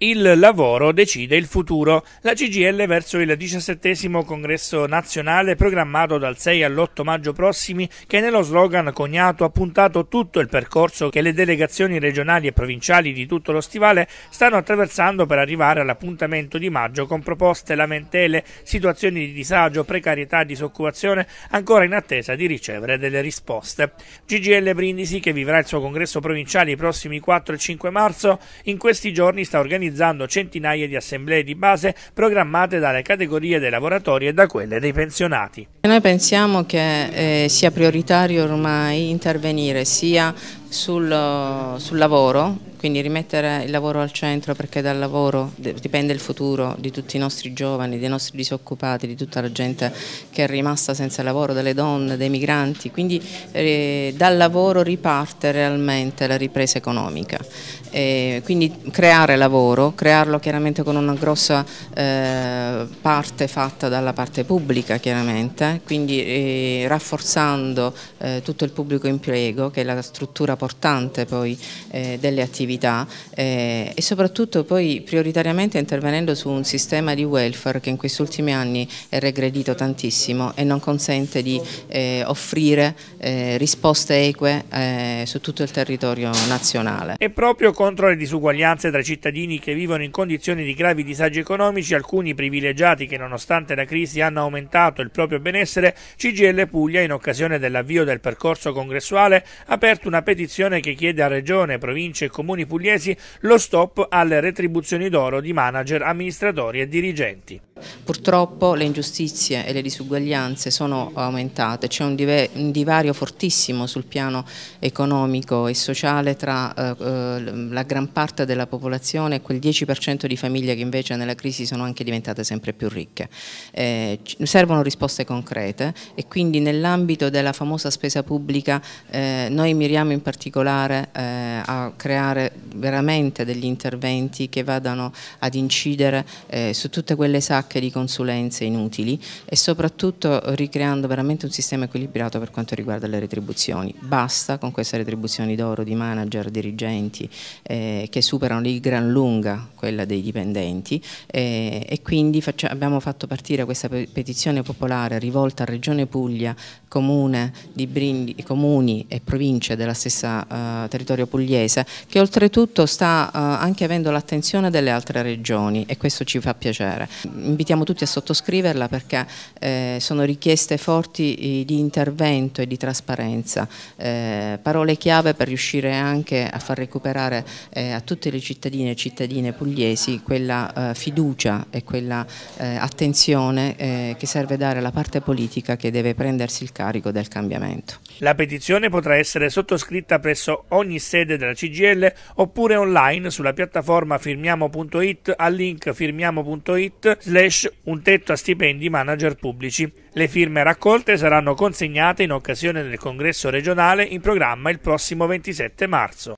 Il lavoro decide il futuro. La CGL verso il 17 congresso nazionale programmato dal 6 all'8 maggio prossimi che nello slogan cognato ha puntato tutto il percorso che le delegazioni regionali e provinciali di tutto lo stivale stanno attraversando per arrivare all'appuntamento di maggio con proposte, lamentele, situazioni di disagio, precarietà, disoccupazione ancora in attesa di ricevere delle risposte. CGL Brindisi che vivrà il suo congresso provinciale i prossimi 4 e 5 marzo in questi giorni sta organizzando organizzando centinaia di assemblee di base programmate dalle categorie dei lavoratori e da quelle dei pensionati. Noi pensiamo che eh, sia prioritario ormai intervenire sia sul, sul lavoro quindi rimettere il lavoro al centro perché dal lavoro dipende il futuro di tutti i nostri giovani, dei nostri disoccupati, di tutta la gente che è rimasta senza lavoro, delle donne, dei migranti. Quindi eh, dal lavoro riparte realmente la ripresa economica. E quindi creare lavoro, crearlo chiaramente con una grossa eh, parte fatta dalla parte pubblica chiaramente, quindi eh, rafforzando eh, tutto il pubblico impiego che è la struttura portante poi eh, delle attività attività eh, e soprattutto poi prioritariamente intervenendo su un sistema di welfare che in questi ultimi anni è regredito tantissimo e non consente di eh, offrire eh, risposte eque eh, su tutto il territorio nazionale. E proprio contro le disuguaglianze tra cittadini che vivono in condizioni di gravi disagi economici, alcuni privilegiati che nonostante la crisi hanno aumentato il proprio benessere, CGL Puglia in occasione dell'avvio del percorso congressuale ha aperto una petizione che chiede a Regione, Province e Comuni Comuni pugliesi lo stop alle retribuzioni d'oro di manager, amministratori e dirigenti. Purtroppo le ingiustizie e le disuguaglianze sono aumentate, c'è un, divario fortissimo sul piano economico e sociale tra eh, eh, la gran parte della popolazione e quel 10% di famiglie che invece nella crisi sono anche diventate sempre più ricche. Eh, servono risposte concrete e quindi nell'ambito della famosa spesa pubblica eh, noi miriamo in particolare eh, a creare veramente degli interventi che vadano ad incidere eh, su tutte quelle sacche di consulenze inutili e soprattutto ricreando veramente un sistema equilibrato per quanto riguarda le retribuzioni. Basta con queste retribuzioni d'oro di manager, dirigenti eh, che superano di gran lunga quella dei dipendenti eh, e quindi faccia, abbiamo fatto partire questa petizione popolare rivolta a Regione Puglia, Comune di Brindisi, Comuni e province della stessa eh, territorio pugliese che oltre oltretutto sta eh, anche avendo l'attenzione delle altre regioni e questo ci fa piacere. Invitiamo tutti a sottoscriverla perché eh, sono richieste forti eh, di intervento e di trasparenza, parole chiave per riuscire anche a far recuperare a tutte le cittadine e cittadine pugliesi quella fiducia e quella attenzione che serve dare alla parte politica che deve prendersi il carico del cambiamento. La petizione potrà essere sottoscritta presso ogni sede della CGL oppure online sulla piattaforma firmiamo.it al link firmiamo.it slash un tetto a stipendi manager pubblici. Le firme raccolte saranno consegnate in occasione del congresso regionale in programma il prossimo 27 marzo.